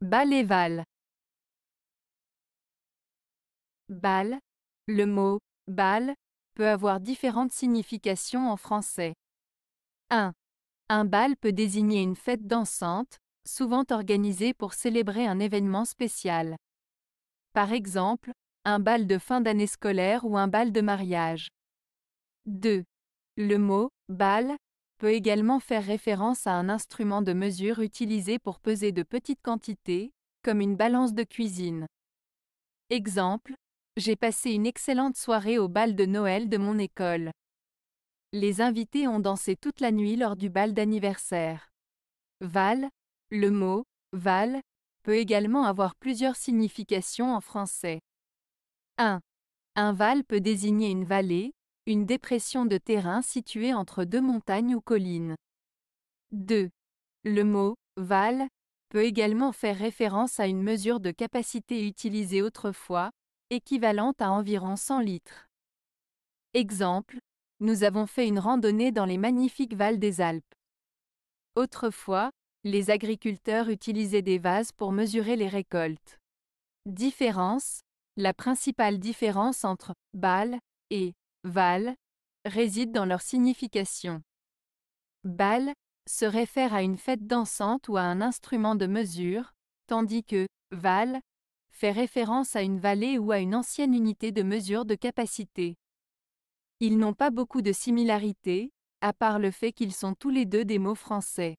Bal et Baléval. Bal, le mot bal peut avoir différentes significations en français. 1. Un bal peut désigner une fête dansante, souvent organisée pour célébrer un événement spécial. Par exemple, un bal de fin d'année scolaire ou un bal de mariage. 2. Le mot bal peut également faire référence à un instrument de mesure utilisé pour peser de petites quantités, comme une balance de cuisine. Exemple, j'ai passé une excellente soirée au bal de Noël de mon école. Les invités ont dansé toute la nuit lors du bal d'anniversaire. Val, le mot val peut également avoir plusieurs significations en français. 1. Un val peut désigner une vallée, une dépression de terrain située entre deux montagnes ou collines. 2. Le mot val peut également faire référence à une mesure de capacité utilisée autrefois, équivalente à environ 100 litres. Exemple, nous avons fait une randonnée dans les magnifiques vals des Alpes. Autrefois, les agriculteurs utilisaient des vases pour mesurer les récoltes. Différence La principale différence entre bal et val, réside dans leur signification. Bal se réfère à une fête dansante ou à un instrument de mesure, tandis que val fait référence à une vallée ou à une ancienne unité de mesure de capacité. Ils n'ont pas beaucoup de similarités, à part le fait qu'ils sont tous les deux des mots français.